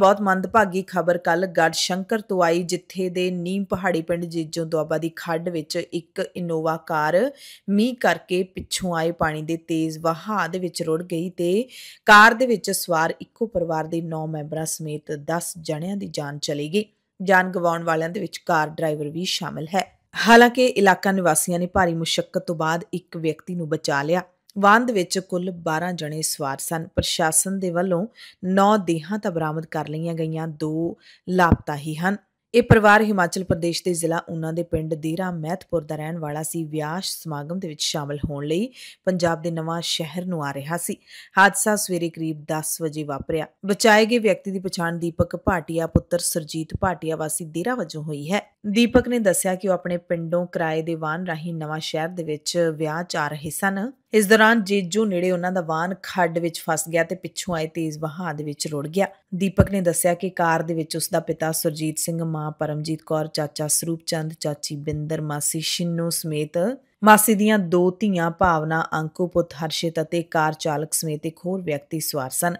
ਬਹੁਤ ਮੰਦਭਾਗੀ ਖਬਰ ਕੱਲ ਗੜ ਸ਼ੰਕਰ ਤੋਂ ਆਈ ਜਿੱਥੇ ਦੇ ਨੀਮ ਪਹਾੜੀ ਪਿੰਡ ਜੀਜੋਂ ਦੁਆਬਾ ਦੀ ਖੱਡ ਵਿੱਚ ਇੱਕ ਇਨੋਵਾ ਕਾਰ ਮੀਂਹ ਕਰਕੇ ਪਿੱਛੋਂ ਆਏ ਪਾਣੀ ਦੇ ਤੇਜ਼ ਵਹਾਅ ਦੇ ਵਿੱਚ ਰੁੜ ਗਈ ਤੇ ਕਾਰ ਦੇ ਵਿੱਚ ਸਵਾਰ ਇੱਕੋ ਪਰਿਵਾਰ ਦੇ 9 ਮੈਂਬਰਾਂ ਸਮੇਤ 10 ਜਣਿਆਂ ਦੀ ਜਾਨ ਚਲੀ ਗਈ ਜਾਨ ਗਵਾਉਣ ਵਾਲਿਆਂ ਦੇ ਵਿੱਚ ਕਾਰ ਡਰਾਈਵਰ ਵੀ ਸ਼ਾਮਲ ਹੈ ਹਾਲਾਂਕਿ ਇਲਾਕਾ ਨਿਵਾਸੀਆਂ ਨੇ ਭਾਰੀ ਮੁਸ਼ਕਲ ਤੋਂ ਬਾਅਦ ਇੱਕ ਵਿਅਕਤੀ ਨੂੰ ਬਚਾ ਲਿਆ ਵਾਹਨ ਵਿੱਚ ਕੁੱਲ 12 ਜਣੇ ਸਵਾਰ ਸਨ ਪ੍ਰਸ਼ਾਸਨ ਦੇ ਵੱਲੋਂ 9 ਦੇਹਾਂ ਤਾਂ ਬਰਾਮਦ ਕਰ ਲਈਆਂ ਗਈਆਂ ਦੋ ਲਾਪਤਾ ਹੀ ਹਨ ਇਹ ਪਰਿਵਾਰ ਹਿਮਾਚਲ ਪ੍ਰਦੇਸ਼ ਦੇ ਜ਼ਿਲ੍ਹਾ ਉਨਾ ਦੇ ਪਿੰਡ ਦੇਰਾ ਮਹਿਤਪੁਰ ਦਾ ਰਹਿਣ ਵਾਲਾ ਸੀ ਵਿਆਹ ਸਮਾਗਮ ਦੇ ਵਿੱਚ ਸ਼ਾਮਲ ਹੋਣ ਲਈ ਪੰਜਾਬ ਦੇ ਨਵਾਂ ਸ਼ਹਿਰ ਨੂੰ ਆ ਰਿਹਾ ਸੀ ਹਾਦਸਾ ਸਵੇਰੇ ਕਰੀਬ 10 ਵਜੇ ਵਾਪਰਿਆ ਬਚਾਏ ਗਏ ਵਿਅਕਤੀ ਦੀ ਪਛਾਣ ਦੀਪਕ ਭਾਟੀਆ ਪੁੱਤਰ ਸਰਜੀਤ ਭਾਟੀਆ ਵਾਸੀ ਦੇਰਾ ਵਜੋਂ ਹੋਈ ਹੈ ਦੀਪਕ ਨੇ ਦੱਸਿਆ ਕਿ ਉਹ ਆਪਣੇ ਪਿੰਡੋਂ ਕਿਰਾਏ ਦੇ ਵਾਹਨ ਰਾਹੀਂ ਨਵਾਂ ਸ਼ਹਿਰ ਦੇ ਵਿੱਚ ਵਿਆਹ 'ਚ ਆ ਰਹੇ ਸਨ ਇਸ ਦੌਰਾਨ ਜੀਜੂ ਨੇੜੇ ਉਹਨਾਂ ਦਾ ਵਾਹਨ ਖੱਡ ਵਿੱਚ ਫਸ ਗਿਆ ਤੇ ਪਿੱਛੋਂ ਆਏ ਤੇਜ਼ ਵਹਾਅ ਦੇ ਵਿੱਚ ਰੁੜ ਗਿਆ ਦੀਪਕ ਨੇ ਦੱਸਿਆ ਕਿ ਕਾਰ ਦੇ ਵਿੱਚ ਉਸ ਦਾ ਪਿਤਾ ਸੁਰਜੀਤ ਸਿੰਘ ਮਾਂ ਪਰਮਜੀਤ ਕੌਰ ਚਾਚਾ ਸਰੂਪ ਚੰਦ ਚਾਚੀ ਬਿੰਦਰ ਮਾਸੀ ਸ਼ਿੰਨੂ ਸਮੇਤ ਮਾਸੀ ਦੀਆਂ ਦੋ ਧੀਆਂ ਭਾਵਨਾ ਅੰਕੂ ਪੁੱਤ ਹਰਸ਼ਿਤ ਅਤੇ ਕਾਰ ਚਾਲਕ ਸਮੇਤ ਇੱਕ ਹੋਰ ਵਿਅਕਤੀ ਸਵਾਰ ਸਨ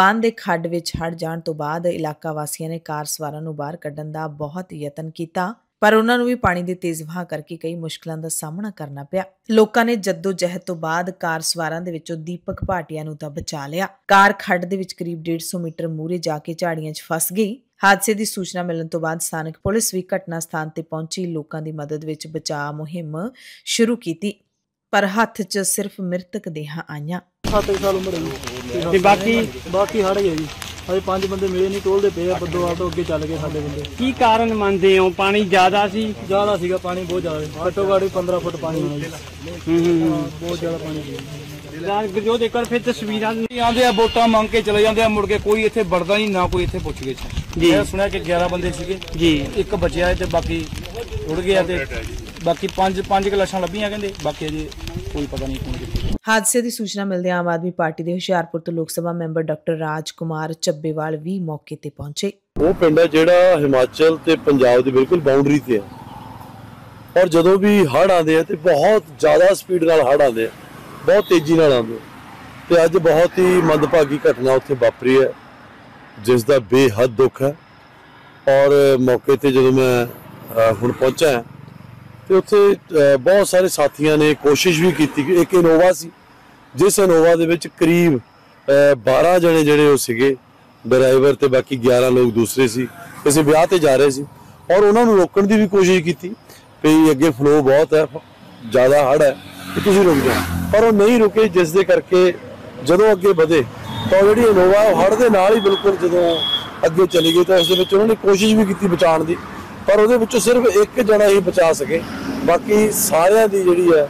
ਵਾਹਨ ਦੇ ਖੱਡ ਵਿੱਚ ਹੜ ਜਾਣ ਤੋਂ ਬਾਅਦ ਇਲਾਕਾ ਵਾਸੀਆਂ ਨੇ ਕਾਰ ਸਵਾਰਾਂ ਨੂੰ ਬਾਹਰ ਕੱਢਣ ਦਾ ਬਹੁਤ ਯਤਨ ਕੀਤਾ ਪਰ ਉਹਨਾਂ ਨੂੰ ਵੀ ਪਾਣੀ ਦੇ ਤੇਜ਼ ਵਹਾਅ ਕਰਕੇ ਕਈ ਮੁਸ਼ਕਲਾਂ ਦਾ ਸਾਹਮਣਾ ਕਰਨਾ ਪਿਆ ਲੋਕਾਂ ਨੇ ਜੱਦੋ ਜਹਿਦ ਤੋਂ ਬਾਅਦ ਕਾਰ ਸਵਾਰਾਂ ਦੇ ਵਿੱਚੋਂ ਦੀਪਕ ਭਾਟਿਆ ਨੂੰ ਤਾਂ ਬਚਾ ਲਿਆ ਕਾਰ ਖੱਡ ਦੇ ਵਿੱਚ ਕਰੀਬ 150 ਮੀਟਰ ਮੂਰੇ ਜਾ ਕੇ ਝਾੜੀਆਂ 'ਚ ਫਸ ਗਈ ਹਾਦਸੇ ਦੀ ਸੂਚਨਾ ਮਿਲਣ ਤੋਂ ਬਾਅਦ ਸਥਾਨਕ ਪੁਲਿਸ ਵੀ ਘਟਨਾ ਸਥਾਨ ਤੇ ਪਹੁੰਚੀ ਲੋਕਾਂ ਦੀ ਮਦਦ ਵਿੱਚ ਬਚਾਅ ਮੁਹਿੰਮ ਸ਼ੁਰੂ ਕੀਤੀ ਪਰ ਹੱਥ 'ਚ ਸਿਰਫ ਮ੍ਰਿਤਕ ਦੇਹਾਂ ਆਈਆਂ 7 ਸਾਲ ਉਮਰ ਬਾਕੀ ਬਾਕੀ ਹੜ੍ਹ ਹੈ ਜੀ ਅਜੇ ਪੰਜ ਬੰਦੇ ਮਿਲੇ ਨਹੀਂ ਟੋਲਦੇ ਪਏ ਆ ਬੱਦੋਵਾਲ ਤੋਂ ਅੱਗੇ ਚੱਲ ਗਏ ਸਾਡੇ ਬੰਦੇ ਕੀ ਕਾਰਨ ਮੰਨਦੇ ਹੋ ਪਾਣੀ ਜ਼ਿਆਦਾ ਸੀ ਜ਼ਿਆਦਾ ਸੀਗਾ ਪਾਣੀ ਬਹੁਤ ਜ਼ਿਆਦਾ ਘੱਟੋ ਘੱਟ 15 ਫੁੱਟ ਪਾਣੀ ਹੋਣਾ ਹੂੰ ਹੂੰ ਬਹੁਤ ਜ਼ਿਆਦਾ ਪਾਣੀ ਸੀ ਗਰਜੋਤ ਇੱਕ ਵਾਰ ਫਿਰ ਤਸਵੀਰਾਂ ਨਹੀਂ ਆਉਂਦੇ ਆ ਵੋਟਾਂ ਮੰਗ ਕੇ ਚਲੇ ਜਾਂਦੇ ਆ ਮੁੜ ਕੇ ਕੋਈ ਇੱਥੇ ਵੜਦਾ ਨਹੀਂ ਨਾ ਕੋਈ ਇੱਥੇ ਪੁੱਛ ਗਿਆ ਜੀ ਮੈਂ ਸੁਣਿਆ ਕਿ 11 ਬੰਦੇ ਸੀਗੇ ਜੀ ਇੱਕ ਬਚਿਆ ਤੇ ਬਾਕੀ ਉੜ ਗਿਆ ਤੇ ਬਾਕੀ ਪੰਜ ਪੰਜ ਕਲਾਸ਼ਾਂ ਲੱਭੀਆਂ ਕਹਿੰਦੇ ਬਾਕੀ ਅਜੇ ਕੋਈ ਪਤਾ ਨਹੀਂ ਹਾਦਸੇ ਦੀ ਸੂਚਨਾ ਮਿਲਦੇ ਆਮ ਆਦਮੀ ਪਾਰਟੀ ਦੇ ਹੁਸ਼ਿਆਰਪੁਰ ਤੋਂ ਲੋਕ ਸਭਾ ਮੈਂਬਰ ਡਾਕਟਰ ਰਾਜ ਕੁਮਾਰ ਚੱਬੇਵਾਲ ਵੀ ਮੌਕੇ ਤੇ ਪਹੁੰਚੇ ਉਹ ਪਿੰਡ ਹੈ ਜਿਹੜਾ ਹਿਮਾਚਲ ਤੇ ਪੰਜਾਬ ਦੀ ਬਿਲਕੁਲ ਬਾਉਂਡਰੀ ਤੇ ਹੈ ਔਰ ਜਦੋਂ ਵੀ ਹੜ ਆਉਂਦੇ ਆ ਤੇ ਬਹੁਤ ਜ਼ਿਆਦਾ ਸਪੀਡ ਨਾਲ ਹੜ ਆਉਂਦੇ ਆ ਬਹੁਤ ਤੇਜ਼ੀ ਨਾਲ ਆਉਂਦੇ ਤੇ ਅੱਜ ਬਹੁਤ ਹੀ ਮੰਦਭਾਗੀ ਘਟਨਾ ਉੱਥੇ ਵਾਪਰੀ ਹੈ ਜਿਸ ਦਾ ਬੇਹੱਦ ਦੁੱਖ ਹੈ ਔਰ ਮੌਕੇ ਤੇ ਜਦੋਂ ਮੈਂ ਹੁਣ ਪਹੁੰਚਾ ਤੇ ਉੱਥੇ ਬਹੁਤ ਸਾਰੇ ਸਾਥੀਆਂ ਨੇ ਕੋਸ਼ਿਸ਼ ਵੀ ਕੀਤੀ ਇੱਕ ਇਨੋਵਾ ਸੀ ਜਿਸ ਇਨੋਵਾ ਦੇ ਵਿੱਚ ਕਰੀਬ 12 ਜਣੇ ਜਿਹੜੇ ਉਹ ਸੀਗੇ ਡਰਾਈਵਰ ਤੇ ਬਾਕੀ 11 ਲੋਕ ਦੂਸਰੇ ਸੀ ਕਿਸੇ ਵਿਆਹ ਤੇ ਜਾ ਰਹੇ ਸੀ ਔਰ ਉਹਨਾਂ ਨੂੰ ਰੋਕਣ ਦੀ ਵੀ ਕੋਸ਼ਿਸ਼ ਕੀਤੀ ਵੀ ਅੱਗੇ ਫਲੋ ਬਹੁਤ ਹੈ ਜ਼ਿਆਦਾ ਹੜ ਹੈ ਕਿ ਤੁਸੀਂ ਰੁਕ ਜਾਓ ਪਰ ਉਹ ਨਹੀਂ ਰੁਕੇ ਜਿਸ ਦੇ ਕਰਕੇ ਜਦੋਂ ਅੱਗੇ ਵਧੇ ਤਾਂ ਜਿਹੜੀ ਇਨੋਵਾ ਹੜ ਦੇ ਨਾਲ ਹੀ ਬਿਲਕੁਲ ਜਦੋਂ ਅੱਗੇ ਚਲੀ ਗਈ ਤਾਂ ਉਸ ਦੇ ਵਿੱਚ ਉਹਨਾਂ ਨੇ ਕੋਸ਼ਿਸ਼ ਵੀ ਕੀਤੀ ਬਚਾਉਣ ਦੀ ਪਰ ਉਹਦੇ ਵਿੱਚੋਂ ਸਿਰਫ ਇੱਕ ਜਣਾ ਹੀ ਬਚਾ ਸਕੇ ਬਾਕੀ ਸਾਰਿਆਂ ਦੀ ਜਿਹੜੀ ਹੈ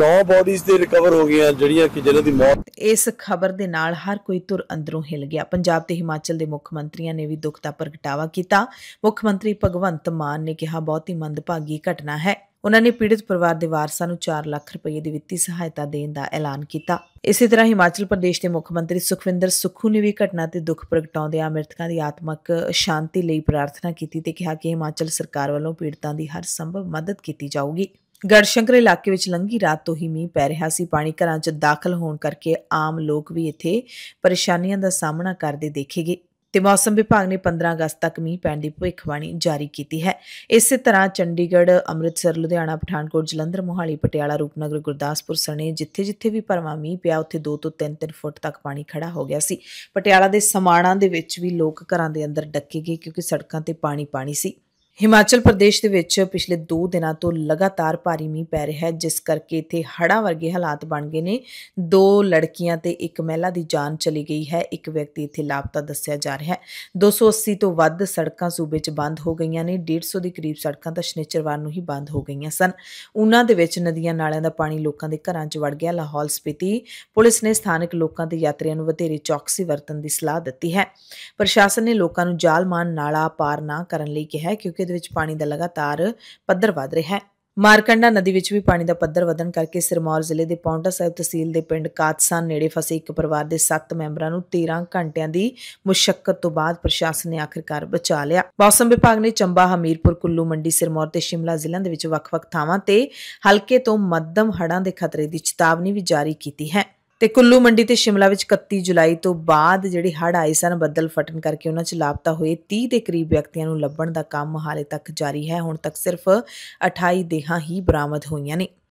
ਨੌ ਬਾਡੀਜ਼ ਦੇ ਰਿਕਵਰ ਹੋ ਗਏ ਆ ਜਿਹੜੀਆਂ ਕਿ ਜਿਹਨਾਂ ਦੀ ਮੌਤ ਇਸ ਖਬਰ ਦੇ ਨਾਲ ਹਰ ਕੋਈ ਤੁਰ ਅੰਦਰੋਂ ਹਿਲ ਗਿਆ ਪੰਜਾਬ ਤੇ ਹਿਮਾਚਲ ਦੇ ਮੁੱਖ ਮੰਤਰੀਆਂ ਨੇ ਵੀ ਦੁੱਖ ਦਾ ਪ੍ਰਗਟਾਵਾ ਕੀਤਾ ਮੁੱਖ ਮੰਤਰੀ ਭਗਵੰਤ ਮਾਨ ਨੇ ਕਿਹਾ ਬਹੁਤ ਹੀ ਮੰਦਭਾਗੀ ਘਟਨਾ ਹੈ ਉਹਨਾਂ ਨੇ ਪੀੜਤ ਪਰਿਵਾਰ ਦੇ ਵਾਰਸਾਂ ਨੂੰ 4 ਲੱਖ ਰੁਪਏ ਦੀ ਵਿੱਤੀ ਸਹਾਇਤਾ ਦੇਣ ਦਾ ਐਲਾਨ ਕੀਤਾ ਇਸੇ ਤਰ੍ਹਾਂ ਹਿਮਾਚਲ ਪ੍ਰਦੇਸ਼ ਦੇ ਮੁੱਖ ਮੰਤਰੀ ਸੁਖਵਿੰਦਰ ਸੁੱਖੂ ਨੇ ਵੀ ਘਟਨਾ ਤੇ ਦੁੱਖ ਆ ਮ੍ਰਿਤਕਾਂ ਦੀ ਆਤਮਕ ਸ਼ਾਂਤੀ ਲਈ ਪ੍ਰਾਰਥਨਾ ਕੀਤੀ ਤੇ ਕਿਹਾ ਕਿ ਹਿਮਾਚਲ ਸਰਕਾਰ ਵੱਲੋਂ ਪੀੜਤਾਂ ਦੀ ਹਰ ਸੰਭਵ ਮਦਦ ਕੀਤੀ ਜਾਊਗੀ ਗੜਸ਼ੰਕਰ ਇਲਾਕੇ ਵਿੱਚ ਲੰਗੀ ਰਾਤ ਤੋਂ ਹੀ ਮੀਂਹ ਪੈ ਰਿਹਾ ਸੀ ਪਾਣੀ ਘਰਾਂ 'ਚ ਦਾਖਲ ਹੋਣ ਕਰਕੇ ਆਮ ਲੋਕ ਵੀ ਇੱਥੇ ਪਰੇਸ਼ਾਨੀਆਂ ਦਾ ਸਾਹਮਣਾ ਕਰਦੇ ਦੇਖੇ ਗਏ ਤੇ ਮੌਸਮ ਵਿਭਾਗ ਨੇ 15 ਅਗਸਤ ਤੱਕ ਮੀਂਹ ਪੈਣ ਦੀ ਭਵਿੱਖਬਾਣੀ ਜਾਰੀ ਕੀਤੀ ਹੈ ਇਸੇ ਤਰ੍ਹਾਂ ਚੰਡੀਗੜ੍ਹ ਅੰਮ੍ਰਿਤਸਰ ਲੁਧਿਆਣਾ ਪਠਾਨਕੋਟ ਜਲੰਧਰ ਮੋਹਾਲੀ ਪਟਿਆਲਾ ਰੂਪਨਗਰ ਗੁਰਦਾਸਪੁਰ ਸਣੇ ਜਿੱਥੇ-ਜਿੱਥੇ ਵੀ ਪਰਵਾ ਮੀਂਹ ਪਿਆ ਉੱਥੇ 2 ਤੋਂ 3-3 ਫੁੱਟ ਤੱਕ ਪਾਣੀ ਖੜਾ ਹੋ ਗਿਆ ਸੀ ਪਟਿਆਲਾ ਦੇ ਸਮਾਣਾ ਦੇ ਵਿੱਚ ਵੀ ਲੋਕ ਘਰਾਂ ਦੇ ਅੰਦਰ ਡੱਕੇ ਗਏ ਕਿਉਂਕਿ ਸੜਕਾਂ ਤੇ ਪਾਣੀ ਪਾਣੀ ਸੀ ਹਿਮਾਚਲ ਪ੍ਰਦੇਸ਼ ਦੇ ਵਿੱਚ ਪਿਛਲੇ 2 ਦਿਨਾਂ ਤੋਂ ਲਗਾਤਾਰ ਭਾਰੀ ਮੀਂਹ ਪੈ ਰਿਹਾ ਹੈ ਜਿਸ ਕਰਕੇ ਇੱਥੇ ਹੜ੍ਹਾਂ ਵਰਗੇ ਹਾਲਾਤ ਬਣ ਗਏ ਨੇ ਦੋ ਲੜਕੀਆਂ ਤੇ ਇੱਕ ਮਹਿਲਾ ਦੀ ਜਾਨ ਚਲੀ ਗਈ ਹੈ ਇੱਕ ਵਿਅਕਤੀ ਇੱਥੇ ਲਾਪਤਾ ਦੱਸਿਆ ਜਾ ਰਿਹਾ ਹੈ 280 ਤੋਂ ਵੱਧ ਸੜਕਾਂ ਸੂਬੇ 'ਚ ਬੰਦ ਹੋ ਗਈਆਂ ਨੇ 150 ਦੇ ਕਰੀਬ ਸੜਕਾਂ ਤਾਂ ਸ਼ਨੀਚਰਵਾਰ ਨੂੰ ਹੀ ਬੰਦ ਹੋ ਗਈਆਂ ਸਨ ਉਹਨਾਂ ਦੇ ਵਿੱਚ ਨਦੀਆਂ ਨਾਲਿਆਂ ਦਾ ਪਾਣੀ ਲੋਕਾਂ ਦੇ ਘਰਾਂ 'ਚ ਵੜ ਗਿਆ ਲਾਹੌਲ ਸਪੀਤੀ ਪੁਲਿਸ ਨੇ ਸਥਾਨਕ ਲੋਕਾਂ ਤੇ ਯਾਤਰੀਆਂ ਨੂੰ ਵਧੇਰੇ ਚੌਕਸੀ ਵਰਤਣ ਦੀ ਸਲਾਹ ਦਿੱਤੀ ਹੈ ਪ੍ਰਸ਼ਾਸਨ ਨੇ ਲੋਕਾਂ ਨੂੰ ਜਾਲਮਾਨ ਨਾਲਾ ਪਾਰ ਨਾ ਕਰਨ ਲਈ ਕਿਹਾ ਹੈ ਕਿਉਂਕਿ ਇਲਾਕੇ ਦੇ ਵਿੱਚ ਪਾਣੀ ਦਾ ਲਗਾਤਾਰ ਪੱਧਰ ਵਧ ਰਿਹਾ ਹੈ ਮਾਰਕੰਡਾ ਨਦੀ ਵਿੱਚ ਵੀ ਪਾਣੀ ਦਾ ਪੱਧਰ ਵਧਣ ਕਰਕੇ ਸਿਰਮੌਰ ਜ਼ਿਲ੍ਹੇ ਦੇ ਪੌਂਟਾ ਸਾਹਿਬ ਤਹਿਸੀਲ ਦੇ ਪਿੰਡ ਕਾਤਸਾਨ ਨੇੜੇ ਫਸੇ ਇੱਕ ਪਰਿਵਾਰ ਦੇ 7 ਮੈਂਬਰਾਂ ਨੂੰ 13 ਘੰਟਿਆਂ ਦੀ ਮੁਸ਼ਕਲ ਤੋਂ ਬਾਅਦ ਪ੍ਰਸ਼ਾਸਨ ਨੇ ਆਖਿਰਕਾਰ ਬਚਾ ਲਿਆ ਮੌਸਮ ਵਿਭਾਗ ਨੇ ਚੰਬਾ ਹਮੀਰਪੁਰ ਕੁੱਲੂ ਮੰਡੀ ਸਿਰਮੌਰ ਤੇ ਸ਼ਿਮਲਾ ਜ਼ਿਲ੍ਹਿਆਂ ਦੇ ਵਿੱਚ ਵੱਖ-ਵੱਖ ਥਾਵਾਂ ਤੇ ਹਲਕੇ ਤੋਂ ਮੱਧਮ ਹੜ੍ਹਾਂ ਦੇ ਖਤਰੇ ਦੀ ਚੇਤਾਵਨੀ ਵੀ ਜਾਰੀ ਕੀਤੀ ਹੈ ਤੇ ਕੁੱਲੂ ਮੰਡੀ ਤੇ ਸ਼ਿਮਲਾ ਵਿੱਚ 31 ਜੁਲਾਈ ਤੋਂ ਬਾਅਦ ਜਿਹੜੇ ਹੜ ਆਏ ਸਨ ਬੱਦਲ ਫਟਣ ਕਰਕੇ ਉਹਨਾਂ 'ਚ ਲਾਪਤਾ ਹੋਏ 30 ਦੇ ਕਰੀਬ ਵਿਅਕਤੀਆਂ ਨੂੰ ਲੱਭਣ ਦਾ ਕੰਮ ਹਾਲੇ ਤੱਕ ਜਾਰੀ ਹੈ ਹੁਣ ਤੱਕ ਸਿਰਫ 28 ਦੇਹਾਂ ਹੀ ਬਰਾਮਦ ਹੋਈਆਂ ਨੇ